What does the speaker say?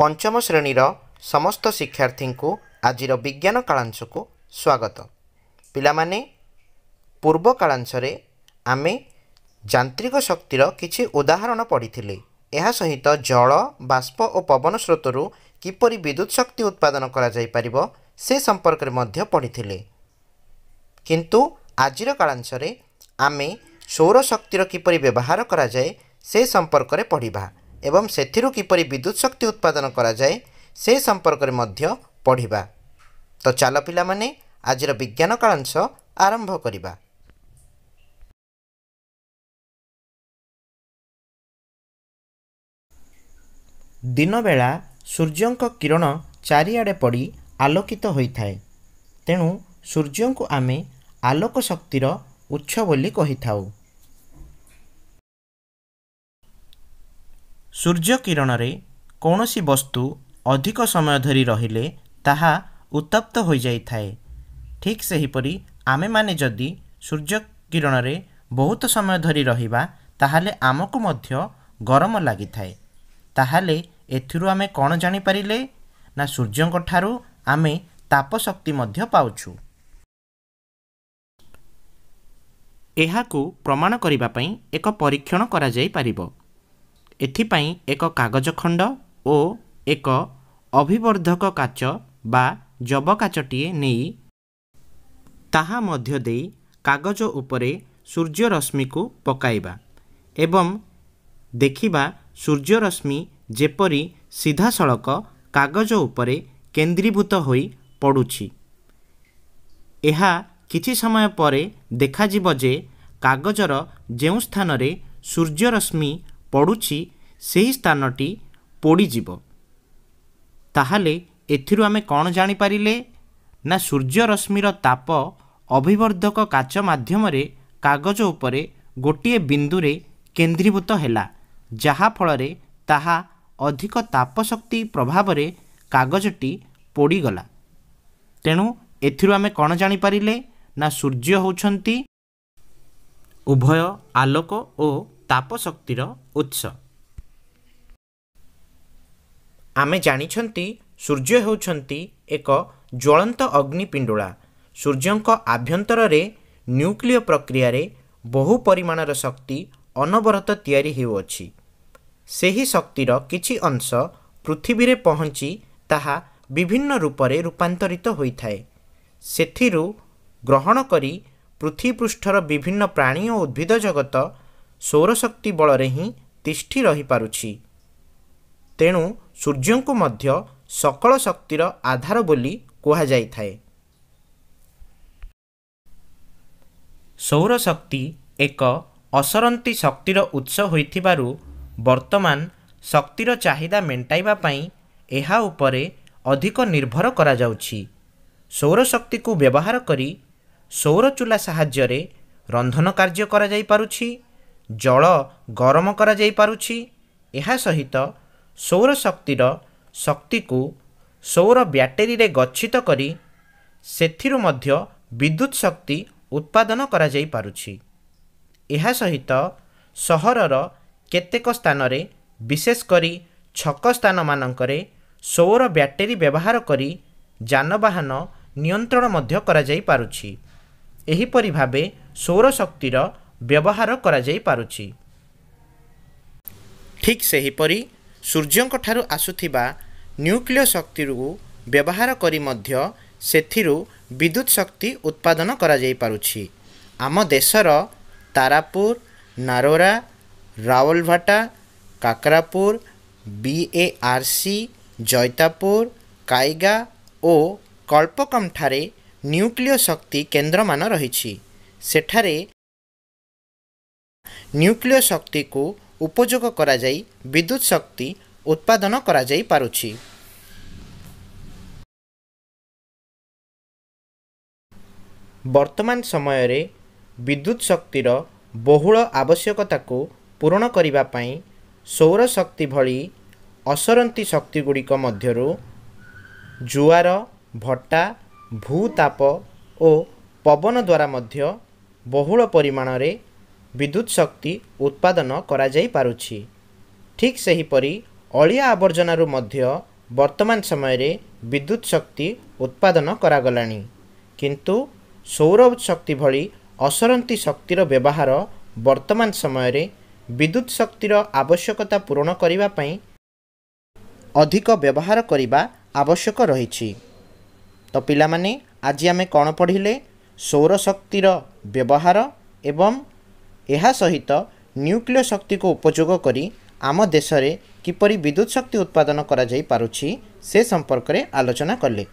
ପଞ୍ଚମ ଶ୍ରେଣୀର ସମସ୍ତ ଶିକ୍ଷାର୍ଥୀଙ୍କୁ ଆଜିର ବିଜ୍ଞାନ କାଳାଂଶକୁ ସ୍ୱାଗତ ପିଲାମାନେ ପୂର୍ବ କାଳାଂଶରେ ଆମେ ଯାନ୍ତ୍ରିକ ଶକ୍ତିର କିଛି ଉଦାହରଣ ପଢ଼ିଥିଲେ ଏହା ସହିତ ଜଳ ବାଷ୍ପ ଓ ପବନ ସ୍ରୋତରୁ କିପରି ବିଦ୍ୟୁତ୍ ଶକ୍ତି ଉତ୍ପାଦନ କରାଯାଇପାରିବ ସେ ସମ୍ପର୍କରେ ମଧ୍ୟ ପଢ଼ିଥିଲେ କିନ୍ତୁ ଆଜିର କାଳାଂଶରେ ଆମେ ସୌରଶକ୍ତିର କିପରି ବ୍ୟବହାର କରାଯାଏ ସେ ସମ୍ପର୍କରେ ପଢ଼ିବା ଏବଂ ସେଥିରୁ କିପରି ବିଦ୍ୟୁତ୍ ଶକ୍ତି ଉତ୍ପାଦନ କରାଯାଏ ସେ ସମ୍ପର୍କରେ ମଧ୍ୟ ପଢ଼ିବା ତ ଚାଲ ପିଲାମାନେ ଆଜିର ବିଜ୍ଞାନ କାଳାଂଶ ଆରମ୍ଭ କରିବା ଦିନବେଳା ସୂର୍ଯ୍ୟଙ୍କ କିରଣ ଚାରିଆଡ଼େ ପଡ଼ି ଆଲୋକିତ ହୋଇଥାଏ ତେଣୁ ସୂର୍ଯ୍ୟଙ୍କୁ ଆମେ ଆଲୋକ ଶକ୍ତିର ଉତ୍ସ ବୋଲି କହିଥାଉ ସୂର୍ଯ୍ୟ କିରଣରେ କୌଣସି ବସ୍ତୁ ଅଧିକ ସମୟ ଧରି ରହିଲେ ତାହା ଉତ୍ତପ୍ତ ହୋଇଯାଇଥାଏ ଠିକ୍ ସେହିପରି ଆମେମାନେ ଯଦି ସୂର୍ଯ୍ୟ କିରଣରେ ବହୁତ ସମୟ ଧରି ରହିବା ତାହେଲେ ଆମକୁ ମଧ୍ୟ ଗରମ ଲାଗିଥାଏ ତାହେଲେ ଏଥିରୁ ଆମେ କ'ଣ ଜାଣିପାରିଲେ ନା ସୂର୍ଯ୍ୟଙ୍କ ଠାରୁ ଆମେ ଶକ୍ତି ମଧ୍ୟ ପାଉଛୁ ଏହାକୁ ପ୍ରମାଣ କରିବା ପାଇଁ ଏକ ପରୀକ୍ଷଣ କରାଯାଇପାରିବ ଏଥିପାଇଁ ଏକ କାଗଜ ଖଣ୍ଡ ଓ ଏକ ଅଭିବର୍ଦ୍ଧକ କାଚ ବା ଜବ କାଚଟିଏ ନେଇ ତାହା ମଧ୍ୟ ଦେଇ କାଗଜ ଉପରେ ସୂର୍ଯ୍ୟରଶ୍ମିକୁ ପକାଇବା ଏବଂ ଦେଖିବା ସୂର୍ଯ୍ୟରଶ୍ମି ଯେପରି ସିଧାସଳଖ କାଗଜ ଉପରେ କେନ୍ଦ୍ରୀଭୂତ ହୋଇ ପଡ଼ୁଛି ଏହା କିଛି ସମୟ ପରେ ଦେଖାଯିବ ଯେ କାଗଜର ଯେଉଁ ସ୍ଥାନରେ ସୂର୍ଯ୍ୟରଶ୍ମି ପଡ଼ୁଛି ସେହି ସ୍ଥାନଟି ପୋଡ଼ିଯିବ ତାହେଲେ ଏଥିରୁ ଆମେ କ'ଣ ଜାଣିପାରିଲେ ନା ସୂର୍ଯ୍ୟରଶ୍ମିର ତାପ ଅଭିବର୍ଦ୍ଧକ କାଚ ମାଧ୍ୟମରେ କାଗଜ ଉପରେ ଗୋଟିଏ ବିନ୍ଦୁରେ କେନ୍ଦ୍ରୀଭୂତ ହେଲା ଯାହାଫଳରେ ତାହା ଅଧିକ ତାପ ଶକ୍ତି ପ୍ରଭାବରେ କାଗଜଟି ପୋଡ଼ିଗଲା ତେଣୁ ଏଥିରୁ ଆମେ କ'ଣ ଜାଣିପାରିଲେ ନା ସୂର୍ଯ୍ୟ ହେଉଛନ୍ତି ଉଭୟ ଆଲୋକ ଓ ତାପ ଶକ୍ତିର ଉତ୍ସ ଆମେ ଜାଣିଛନ୍ତି ସୂର୍ଯ୍ୟ ହେଉଛନ୍ତି ଏକ ଜ୍ୱଳନ୍ତ ଅଗ୍ନି ପିଣ୍ଡୁଳା ସୂର୍ଯ୍ୟଙ୍କ ଆଭ୍ୟନ୍ତରରେ ନ୍ୟୁକ୍ଲିୟ ପ୍ରକ୍ରିୟାରେ ବହୁ ପରିମାଣର ଶକ୍ତି ଅନବରତ ତିଆରି ହେଉଅଛି ସେହି ଶକ୍ତିର କିଛି ଅଂଶ ପୃଥିବୀରେ ପହଞ୍ଚି ତାହା ବିଭିନ୍ନ ରୂପରେ ରୂପାନ୍ତରିତ ହୋଇଥାଏ ସେଥିରୁ ଗ୍ରହଣ କରି ପୃଥିବୀ ପୃଷ୍ଠର ବିଭିନ୍ନ ପ୍ରାଣୀ ଓ ଉଦ୍ଭିଦ ଜଗତ ସୌରଶକ୍ତି ବଳରେ ହିଁ ତିଷ୍ଠି ରହିପାରୁଛି ତେଣୁ ସୂର୍ଯ୍ୟଙ୍କୁ ମଧ୍ୟ ସକଳ ଶକ୍ତିର ଆଧାର ବୋଲି କୁହାଯାଇଥାଏ ସୌରଶକ୍ତି ଏକ ଅସରନ୍ତି ଶକ୍ତିର ଉତ୍ସ ହୋଇଥିବାରୁ ବର୍ତ୍ତମାନ ଶକ୍ତିର ଚାହିଦା ମେଣ୍ଟାଇବା ପାଇଁ ଏହା ଉପରେ ଅଧିକ ନିର୍ଭର କରାଯାଉଛି ସୌରଶକ୍ତିକୁ ବ୍ୟବହାର କରି ସୌରଚୁଲା ସାହାଯ୍ୟରେ ରନ୍ଧନ କାର୍ଯ୍ୟ କରାଯାଇପାରୁଛି ଜଳ ଗରମ କରାଯାଇପାରୁଛି ଏହା ସହିତ ସୌରଶକ୍ତିର ଶକ୍ତିକୁ ସୌର ବ୍ୟାଟେରୀରେ ଗଚ୍ଛିତ କରି ସେଥିରୁ ମଧ୍ୟ ବିଦ୍ୟୁତ୍ ଶକ୍ତି ଉତ୍ପାଦନ କରାଯାଇପାରୁଛି ଏହା ସହିତ ସହରର କେତେକ ସ୍ଥାନରେ ବିଶେଷ କରି ଛକ ସ୍ଥାନମାନଙ୍କରେ ସୌର ବ୍ୟାଟେରୀ ବ୍ୟବହାର କରି ଯାନବାହାନ ନିୟନ୍ତ୍ରଣ ମଧ୍ୟ କରାଯାଇପାରୁଛି ଏହିପରି ଭାବେ ସୌରଶକ୍ତିର ବ୍ୟବହାର କରାଯାଇପାରୁଛି ଠିକ୍ ସେହିପରି ସୂର୍ଯ୍ୟଙ୍କ ଠାରୁ ଆସୁଥିବା ନ୍ୟୁକ୍ଲିୟ ଶକ୍ତିକୁ ବ୍ୟବହାର କରି ମଧ୍ୟ ସେଥିରୁ ବିଦ୍ୟୁତ୍ ଶକ୍ତି ଉତ୍ପାଦନ କରାଯାଇପାରୁଛି ଆମ ଦେଶର Tarapur Narora Rawatbhata Kakrapar B A R C Jaitapur Kaiga ଓ କଳ୍ପକମ୍ଠାରେ ନ୍ୟୁକ୍ଲିୟ ଶକ୍ତି କେନ୍ଦ୍ରମାନ ରହିଛି ସେଠାରେ ନ୍ୟୁକ୍ଲିୟ ଶକ୍ତିକୁ ଉପଯୋଗ କରାଯାଇ ବିଦ୍ୟୁତ୍ ଶକ୍ତି ଉତ୍ପାଦନ କରାଯାଇ ପାରୁଛି ବର୍ତ୍ତମାନ ସମୟରେ ବିଦ୍ୟୁତ୍ ଶକ୍ତିର ବହୁଳ ଆବଶ୍ୟକତାକୁ ପୂରଣ କରିବା ପାଇଁ ସୌରଶକ୍ତି ଭଳି ଅସରନ୍ତି ଶକ୍ତିଗୁଡ଼ିକ ମଧ୍ୟରୁ ଜୁଆର ଭଟ୍ଟା ଭୂତାପ ଓ ପବନ ଦ୍ୱାରା ମଧ୍ୟ ବହୁଳ ପରିମାଣରେ ବିଦ୍ୟୁତ୍ ଶକ୍ତି ଉତ୍ପାଦନ କରାଯାଇପାରୁଛି ଠିକ୍ ସେହିପରି ଅଳିଆ ଆବର୍ଜନାରୁ ମଧ୍ୟ ବର୍ତ୍ତମାନ ସମୟରେ ବିଦ୍ୟୁତ୍ ଶକ୍ତି ଉତ୍ପାଦନ କରାଗଲାଣି କିନ୍ତୁ ସୌର ଶକ୍ତି ଭଳି ଅସରନ୍ତି ଶକ୍ତିର ବ୍ୟବହାର ବର୍ତ୍ତମାନ ସମୟରେ ବିଦ୍ୟୁତ୍ ଶକ୍ତିର ଆବଶ୍ୟକତା ପୂରଣ କରିବା ପାଇଁ ଅଧିକ ବ୍ୟବହାର କରିବା ଆବଶ୍ୟକ ରହିଛି ତ ପିଲାମାନେ ଆଜି ଆମେ କ'ଣ ପଢ଼ିଲେ ସୌରଶକ୍ତିର ବ୍ୟବହାର ଏବଂ ଏହା ସହିତ ନ୍ୟୁକ୍ଲିୟ ଶକ୍ତିକୁ ଉପଯୋଗ କରି ଆମ ଦେଶରେ କିପରି ବିଦ୍ୟୁତ୍ ଶକ୍ତି ଉତ୍ପାଦନ କରାଯାଇପାରୁଛି ସେ ସମ୍ପର୍କରେ ଆଲୋଚନା କଲେ